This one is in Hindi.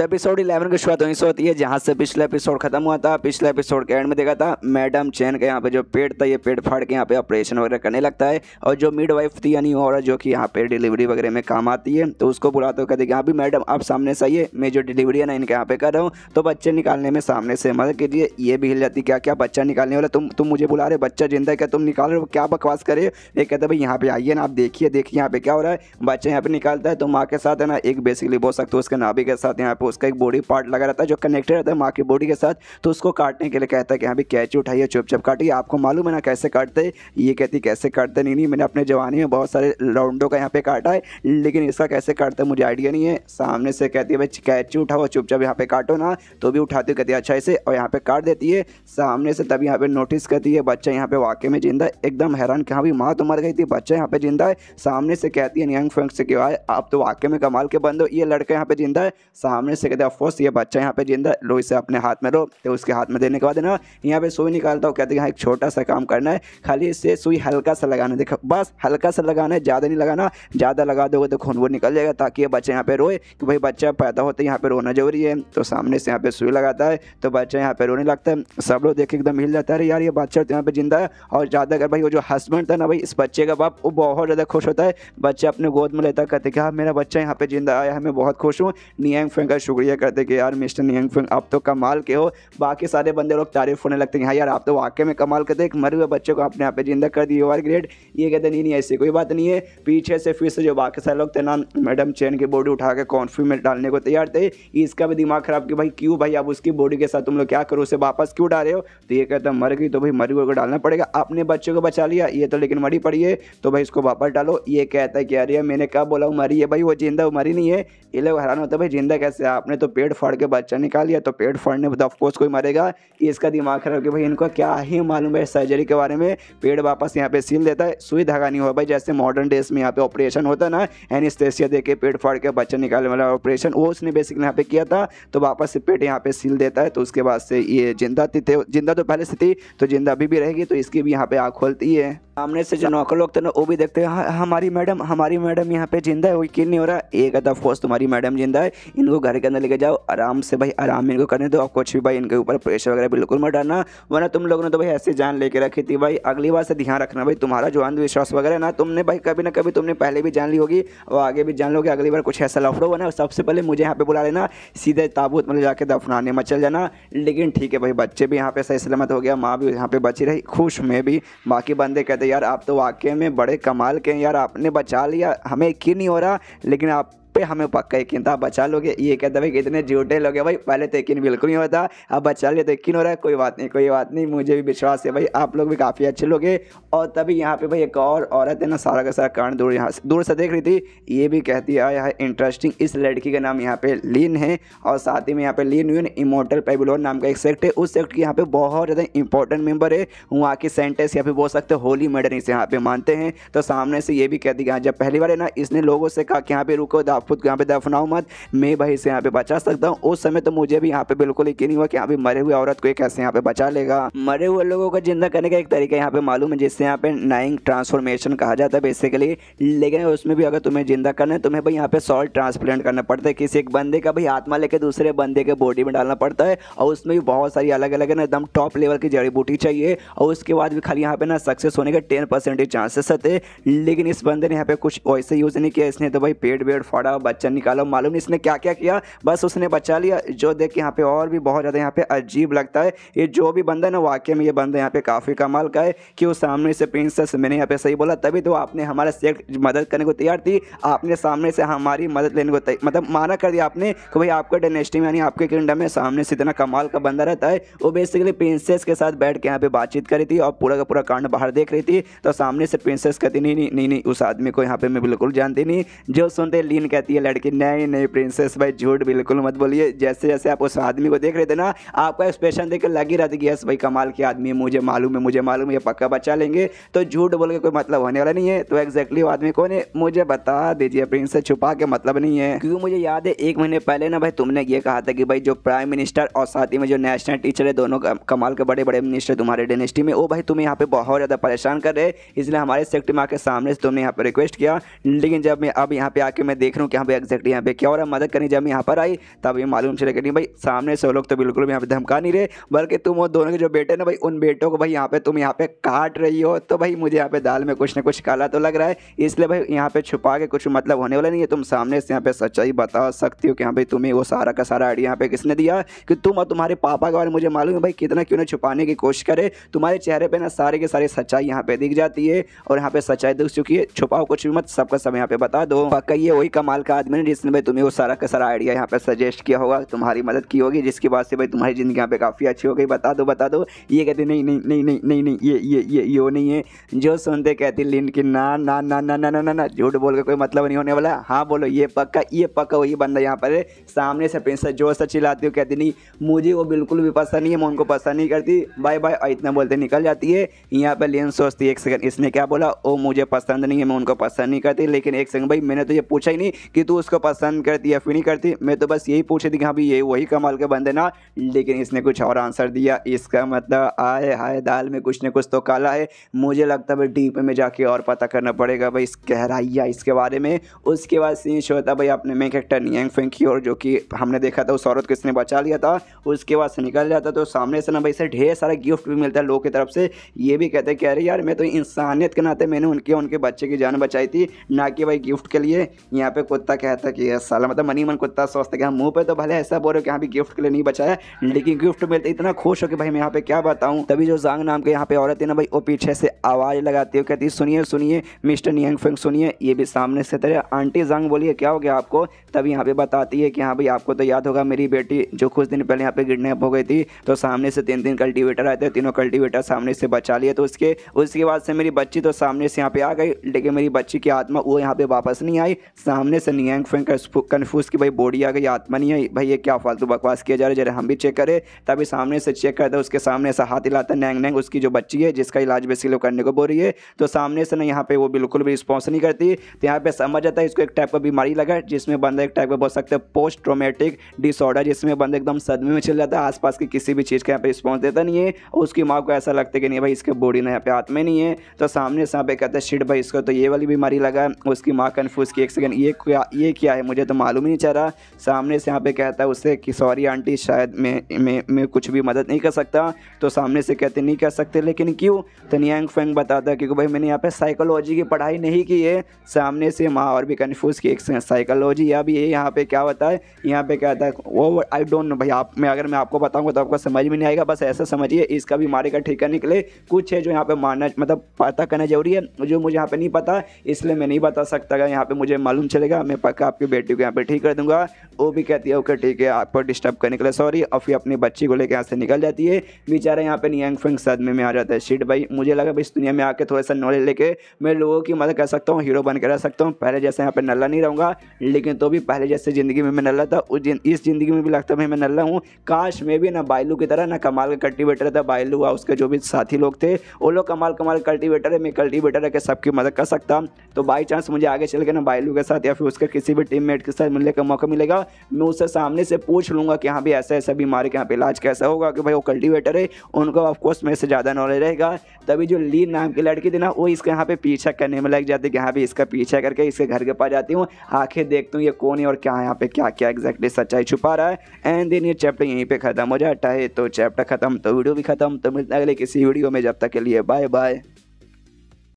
तो एपिसोड 11 की शुरुआत वहीं से होती है जहाँ से पिछला एपिसोड खत्म हुआ था पिछले एपिसोड के एंड में देखा था मैडम चैन का यहाँ पे जो पेट था ये पेट फाड़ के यहाँ पे ऑपरेशन वगैरह करने लगता है और जो मिड वाइफ थी यानी और जो कि यहाँ पे डिलीवरी वगैरह में काम आती है तो उसको बुलाते तो कहते हाँ भी मैडम आप सामने से आइए मैं जो डिलीवरी है ना इनके यहाँ पे कर रहा हूँ तो बच्चे निकालने में सामने से मदद कीजिए ये भी हिल जाती क्या क्या बच्चा निकालने वाला तुम तुम मुझे बुला रहे बच्चा जिंदा क्या तुम निकाल रहे हो क्या बकवास करे ये कहते भाई यहाँ पे आइए ना आप देखिए देखिए यहाँ पे क्या हो रहा है बच्चा यहाँ पे निकालता है तो माँ के साथ है ना एक बेसिकली बोल सकते हो उसके नाभी के साथ यहाँ पे उसका एक बॉडी पार्ट लगा रहता है जो कनेक्टेड रहता है माँ की बॉडी के साथ तो उसको काटने के लिए कहता है कि हाँ भाई कैची उठाइए चुपचाप काटिए आपको मालूम है ना कैसे काटते ये कहती कैसे काटते नहीं नहीं मैंने अपने जवानी में बहुत सारे राउंडों का यहाँ पे काटा है लेकिन इसका कैसे काटते मुझे आइडिया नहीं है सामने से कहती है भाई कैची उठाओ चुपचाप यहाँ पे काटो ना तो भी उठाती कहती है अच्छा ऐसे और यहाँ पे काट देती है सामने से तभी यहाँ पे नोटिस करती है बच्चा यहाँ पे वाकई में जिंदा एकदम हैरान कि हाँ भाई माँ तो मर गई थी बच्चा यहाँ पे जिंदा है सामने से कहती है नियंग फंक्स से कि भाई आप तो वाकई में कमाल के बंद हो ये लड़का यहाँ पे जिंदा है सामने से कहते हैं ऑफकोर्स ये बच्चा यहाँ पे जिंदा लो इसे अपने हाथ में लो तो उसके हाथ में देने के बाद ना यहाँ पे सुई निकालता हूँ कहते हैं हाँ, एक छोटा सा काम करना है खाली इससे सुई हल्का सा लगाना देखो बस हल्का सा लगाना है ज़्यादा नहीं लगाना ज़्यादा लगा दोगे तो खून वो निकल जाएगा ताकि ये बच्चा यहाँ पे रोए कि भाई बच्चा पैदा होते यहाँ पे रोना जरूरी है तो सामने से यहाँ पे सुई लगाता है तो बच्चा यहाँ पे रोने लगता है सब लोग देखे एकदम हिल जाता है यार ये बच्चा तो यहाँ पे जिंदा है और ज़्यादा अगर भाई वो जो हस्बैंड था ना भाई इस बच्चे का बाप वो बहुत ज़्यादा खुश होता है बच्चा अपने गोद में लेता कहते हैं कि हाँ मेरा बच्चा यहाँ पे जिंदा आया है मैं बहुत खुश हूँ नियांग फेंगा शुक्रिया करते कि यार मिस्टर नियंगफिंग आप तो कमाल के हो बाकी सारे बंदे लोग तारीफ होने लगते हैं हाँ यार आप तो वाकई में कमाल करते एक मरे हुए बच्चे को अपने आप पर जिंदा कर दिया आर ग्रेट ये कहते नहीं नहीं ऐसी कोई बात नहीं है पीछे से फिर से जो बाकी सारे लोग थे ना मैडम चैन की बॉडी उठा के कॉन्फ्यू में डालने को तैयार थे इसका भी दिमाग खराब कि भाई क्यों भाई आप उसकी बॉडी के साथ तुम लोग क्या करो उसे वापस क्यों डाले हो तो ये कहता मर गई तो भाई मर हुए को डालना पड़ेगा अपने बच्चे को बचा लिया ये तो लेकिन मरी पड़ी है तो भाई इसको वापस डालो ये कहता है कि अरे मैंने कहा बोला मरी है भाई वो जिंदा मरी नहीं है ये लोग हैरान होता है भाई जिंदा कैसे मारा आपने तो पेड़ फाड़ के बच्चा निकाल लिया तो पेड़ फाड़ने तो ऑफकोर्स कोई मरेगा कि इसका दिमाग खराब कि भाई इनको क्या ही मालूम है सर्जरी के बारे में पेड़ वापस यहाँ पे सील देता है सुई धागा नहीं हो भाई जैसे मॉडर्न डेज में यहाँ पे ऑपरेशन होता ना एनिस्थेसिया देके पेड़ फाड़ के बच्चा निकालने वाला ऑपरेशन वो उसने बेसिकली यहाँ पे किया था तो वापस से पेट यहाँ पे सील देता है तो उसके बाद से ये जिंदा थी थे जिंदा तो पहले से थी तो जिंदा अभी भी रहेगी तो इसकी भी यहाँ पे आँख खोलती है सामने से जो नौकर लोग थे ना वो भी देखते हैं हाँ, हमारी मैडम हमारी मैडम यहाँ पे जिंदा है वो यकीन नहीं हो रहा एक अदा फोर्स तुम्हारी मैडम जिंदा है इनको घर के अंदर लेके जाओ आराम से भाई आराम इनको करने दो और कुछ भी भाई इनके ऊपर प्रेशर वगैरह बिल्कुल मत डालना वरना तुम लोगों ने तो भाई ऐसे जान लेके रखी थी भाई अगली बार से ध्यान रखना भाई तुम्हारा जो अंधविश्वास वगैरह ना तुमने भाई कभी ना कभी तुमने पहले भी जान ली होगी और आगे भी जान लो अगली बार कुछ ऐसा लफड़ो बना सबसे पहले मुझे यहाँ पे बुला लेना सीधे ताबूत मतलब जाके दफनाने में चल जाना लेकिन ठीक है भाई बच्चे भी यहाँ पे सही सलामत हो गया माँ भी यहाँ पे बची रही खुश मैं भी बाकी बंदे कहते यार आप तो वाकई में बड़े कमाल के हैं यार आपने बचा लिया हमें यकीन नहीं हो रहा लेकिन आप पे हमें पक्का यकीन था बचा लोगे ये कहते भाई कितने झूठे लोगे भाई पहले तो यकीन बिल्कुल नहीं होता अब बचा लिया तो यकीन हो रहा है कोई बात नहीं कोई बात नहीं मुझे भी विश्वास है भाई आप लोग भी काफ़ी अच्छे लोग और तभी यहाँ पे भाई एक और औरत है ना सारा का सारा कारण दूर यहाँ से दूर से देख रही थी ये भी कहती है यहाँ इंटरेस्टिंग इस लड़की का नाम यहाँ पे लीन है और साथ ही में यहाँ पे लीन यून इमोटल पेबुलोन नाम का एक सेक्ट है उस सेक्ट की यहाँ पे बहुत ज़्यादा इंपॉर्टेंट मेम्बर है वहाँ की सेंटेंस यहाँ पे बोल सकते होली मेडन इसे यहाँ पे मानते हैं तो सामने से ये भी कहती है हाँ, जब पहली बार है ना इसने लोगों से कहा कि यहाँ पे रुको आप खुद यहाँ पे दफनाओ मत मैं भाई से यहाँ पे बचा सकता हूँ उस समय तो मुझे भी यहाँ पे बिल्कुल यकीन नहीं हुआ कि यहाँ पे मरे हुए औरत को कैसे यहाँ पे बचा लेगा मरे हुए लोगों को जिंदा करने का एक तरीका यहाँ पे मालूम है जिससे यहाँ पे नाइंग ट्रांसफॉर्मेशन कहा जाता है बेसिकली लेकिन उसमें भी अगर तुम्हें जिंदा करना है तुम्हें भाई यहाँ पे सॉल्ट ट्रांसप्लांट करना पड़ता है किसी एक बंदे का भाई आत्मा लेके दूसरे बंदे के बॉडी में डालना पड़ता है और उसमें भी बहुत सारी अलग अलग ना एकदम टॉप लेवल की जड़ी बूटी चाहिए और उसके बाद भी खाली यहाँ पे ना सक्सेस होने के टेन परसेंटेज चांसेस थे लेकिन इस बंदे ने यहाँ पे कुछ वैसे यूज़ नहीं किया इसने तो भाई पेड़ वेड़ फाड़ा रहा बच्चा निकालो मालूम नहीं इसने क्या क्या किया बस उसने बचा लिया जो देख यहाँ पे और भी बहुत ज़्यादा यहाँ पे अजीब लगता है ये जो भी बंदा है ना वाकई में ये बंदा यहाँ पे काफ़ी कमाल का है कि वो सामने से प्रिंसेस मैंने यहाँ पे सही बोला तभी तो आपने हमारा से मदद करने को तैयार थी आपने सामने से हमारी मदद लेने को मतलब माना कर दिया आपने कि भाई आपके डेनेस्टी में यानी आपके किंगडम में सामने से इतना कमाल का बंदा रहता है वो बेसिकली प्रिंसेस के साथ बैठ के यहाँ पे बातचीत करी थी और पूरा का पूरा कांड बाहर देख रही थी तो सामने से प्रिंसेस कहती नहीं नहीं नहीं उस आदमी को यहाँ पे मैं बिल्कुल जानती नहीं जो सुनते लीन कहते कहती है लड़की नहीं नहीं प्रिंसेस भाई झूठ बिल्कुल मत बोलिए जैसे जैसे आप उस आदमी को देख रहे थे ना आपका एक्सप्रेशन देख कर लगी रहती कि यस भाई कमाल के आदमी है मुझे मालूम है मुझे मालूम है ये पक्का बचा लेंगे तो झूठ बोल के कोई मतलब होने वाला नहीं है तो एक्जैक्टली वो आदमी कौन है मुझे बता दीजिए प्रिंसेस छुपा के मतलब नहीं है क्योंकि मुझे याद है एक महीने पहले ना भाई तुमने ये कहा था कि भाई जो प्राइम मिनिस्टर और साथ ही में जो नेशनल टीचर है दोनों कमाल के बड़े बड़े मिनिस्टर तुम्हारे डेनेस्टी में वो भाई तुम्हें यहाँ पे बहुत ज़्यादा परेशान कर रहे इसलिए हमारे सेक्टर में आके सामने से तुमने यहाँ पर रिक्वेस्ट किया लेकिन जब मैं अब यहाँ पे आके मैं देख रहा हूँ कि यहाँ पे एक्जैक्टली यहाँ पे क्या हो रहा है मदद करने जब यहाँ पर आई तब ये मालूम चले कि नहीं भाई सामने से लोग तो बिल्कुल भी यहाँ पे धमका नहीं रहे बल्कि तुम वो दोनों के जो बेटे ना भाई उन बेटों को भाई यहाँ पे तुम यहाँ पे काट रही हो तो भाई मुझे यहाँ पे दाल में कुछ ना कुछ काला तो लग रहा है इसलिए भाई यहाँ पे छुपा के कुछ मतलब होने वाला नहीं है तुम सामने से यहाँ पे सच्चाई बता सकती हो कि यहाँ भाई तुम्हें वो सारा का सारा आइडिया यहाँ पे किसने दिया कि तुम और तुम्हारे पापा के बारे में मुझे मालूम है भाई कितना क्यों ना छुपाने की कोशिश करे तुम्हारे चेहरे पर ना सारे के सारे सच्चाई यहाँ पे दिख जाती है और यहाँ पे सच्चाई दिख चुकी है छुपाओ कुछ भी मत सबका सब यहाँ पे बता दो वाकई ये वही कमाल साल का आदमी जिसने भाई तुम्हें वो सारा का सारा आइडिया यहाँ पे सजेस्ट किया होगा तुम्हारी मदद की होगी जिसके बाद से भाई तुम्हारी ज़िंदगी यहाँ पे काफ़ी अच्छी हो गई बता दो बता दो ये कहते नहीं नहीं नहीं नहीं नहीं नहीं ये ये ये यो नहीं है जो सुनते कहते लिन की ना ना ना ना ना ना ना ना झूठ बोल के कोई मतलब नहीं होने वाला हाँ बोलो ये पक्का ये पक्का वही बंदा यहाँ पर सामने से प्रिंसेस जोर से चिल्लाती हो कहती नहीं मुझे वो बिल्कुल भी पसंद नहीं है मैं उनको पसंद नहीं करती बाय बाय इतना बोलते निकल जाती है यहाँ पर लिन सोचती है एक सेकंड इसने क्या बोला वो मुझे पसंद नहीं है मैं उनको पसंद नहीं करती लेकिन एक सेकंड भाई मैंने तो ये पूछा ही नहीं कि तू उसको पसंद करती या फिर नहीं करती मैं तो बस यही पूछ रही थी कि हाँ भाई ये वही कमाल का बंदे ना लेकिन इसने कुछ और आंसर दिया इसका मतलब आए हाय दाल में कुछ ना कुछ तो काला है मुझे लगता है डीप में जाके और पता करना पड़ेगा भाई इस गहराइया इसके बारे में उसके बाद सीन शो था भाई अपने मेन कैरेक्टर नियंग फेंकी और जो कि हमने देखा था उस औरत को इसने बचा लिया था उसके बाद से निकल जाता तो सामने से ना भाई से ढेर सारा गिफ्ट भी मिलता है लोगों की तरफ से ये भी कहते कह रहे यार मैं तो इंसानियत के नाते मैंने उनके उनके बच्चे की जान बचाई थी ना कि भाई गिफ्ट के लिए यहाँ पे कुत्ता कहता है कि साला मतलब मनी मन कुत्ता सोचता कि हम मुंह पे तो भले ऐसा बोल रहे हो कि यहाँ भी गिफ्ट के लिए नहीं बचाया लेकिन गिफ्ट मिलते इतना खुश हो कि भाई मैं यहाँ पे क्या बताऊँ तभी जो जांग नाम के यहाँ पे औरत है ना भाई वो पीछे से आवाज़ लगाती है कहती सुनिए सुनिए मिस्टर नियंग फेंग सुनिए ये भी सामने से तेरे आंटी जांग बोलिए क्या हो गया आपको तभी यहाँ पे बताती है कि हाँ भाई आपको तो याद होगा मेरी बेटी जो कुछ दिन पहले यहाँ पे किडनेप हो गई थी तो सामने से तीन तीन कल्टिवेटर आए थे तीनों कल्टिवेटर सामने से बचा लिए तो उसके उसके बाद से मेरी बच्ची तो सामने से यहाँ पे आ गई लेकिन मेरी बच्ची की आत्मा वो यहाँ पे वापस नहीं आई सामने से से नियंग फेंग कन्फ्यूज कि भाई बॉडी आ गई आत्मा नहीं है भाई ये क्या फालतू बकवास किया जा रहा है जरा हम भी चेक करें तभी सामने से चेक करते उसके सामने से हाथ हिलाता है नैंग नैंग उसकी जो बच्ची है जिसका इलाज बेसिकली करने को बोल रही है तो सामने से ना यहाँ पे वो बिल्कुल भी रिस्पॉन्स नहीं करती तो यहाँ पे समझ आता है इसको एक टाइप का बीमारी लगा जिसमें बंदा एक टाइप का बोल सकते हैं पोस्ट ट्रोमेटिक डिसऑर्डर जिसमें बंदा एकदम सदमे में चल जाता है आसपास की किसी भी चीज़ का यहाँ पर रिस्पॉन्स देता नहीं है और उसकी माँ को ऐसा लगता है कि नहीं भाई इसके बॉडी ना यहाँ पे आत्मा नहीं है तो सामने से यहाँ पे कहते हैं शिट भाई इसको तो ये वाली बीमारी लगा उसकी माँ कन्फ्यूज़ की एक सेकेंड ये क्या ये क्या है मुझे तो मालूम ही नहीं चल रहा सामने से यहाँ पे कहता है उससे कि सॉरी आंटी शायद मैं मैं मैं कुछ भी मदद नहीं कर सकता तो सामने से कहते नहीं कर सकते लेकिन क्यों तो नियांग फेंग बताता क्योंकि भाई मैंने यहाँ पे साइकोलॉजी की पढ़ाई नहीं की है सामने से माँ और भी कन्फ्यूज़ की एक साइकोलॉजी या भी ये यहाँ पे क्या होता है यहाँ पर कहता है वो आई डोंट नो भाई आप मैं अगर मैं आपको बताऊँगा तो आपको समझ में नहीं आएगा बस ऐसा समझिए इसका बीमारी का ठेका निकले कुछ है जो यहाँ पे मानना मतलब पता करना जरूरी है जो मुझे यहाँ पर नहीं पता इसलिए मैं नहीं बता सकता यहाँ पर मुझे मालूम चलेगा दूंगा मैं पक्का आपकी बेटी को यहाँ पे ठीक कर दूंगा वो भी कहती है ओके ठीक है आपको डिस्टर्ब करने के लिए सॉरी और फिर अपनी बच्ची को लेकर यहाँ से निकल जाती है बेचारा यहाँ पे नियंग फेंग सदमे में आ जाता है शीट भाई मुझे लगा भाई इस दुनिया में आके थोड़ा सा नॉलेज लेके मैं लोगों की मदद कर सकता हूँ हीरो बन के रह सकता हूँ पहले जैसे यहाँ पे नल्ला नहीं रहूँगा लेकिन तो भी पहले जैसे ज़िंदगी में मैं नल्ला था इस ज़िंदगी में भी लगता भाई मैं नल्ला हूँ काश मैं भी ना बायलू की तरह ना कमाल का कल्टिवेटर था बायलू और उसके जो भी साथी लोग थे वो लोग कमाल कमाल कल्टिवेटर है मैं कल्टिवेटर है सबकी मदद कर सकता तो बाई चांस मुझे आगे चल के ना बायलू के साथ या फिर घुसकर किसी भी टीम के साथ मिलने का मौका मिलेगा मैं उससे सामने से पूछ लूँगा कि हाँ भाई ऐसा ऐसा बीमारी का यहाँ पे इलाज कैसा होगा कि भाई वो कल्टिवेटर है उनको ऑफकोर्स मेरे से ज़्यादा नॉलेज रहेगा तभी जो ली नाम की लड़की थी ना वो इसके यहाँ पे पीछा करने में लग जाती है कि हाँ भाई इसका पीछा करके इसके घर के पास जाती हूँ आखिर देखती हूँ ये कौन है और क्या यहाँ पे क्या क्या एग्जैक्टली सच्चाई छुपा रहा है एंड दिन ये चैप्टर यहीं पर ख़त्म हो जाता है तो चैप्टर खत्म तो वीडियो भी खत्म तो मिलते अगले किसी वीडियो में जब तक के लिए बाय बाय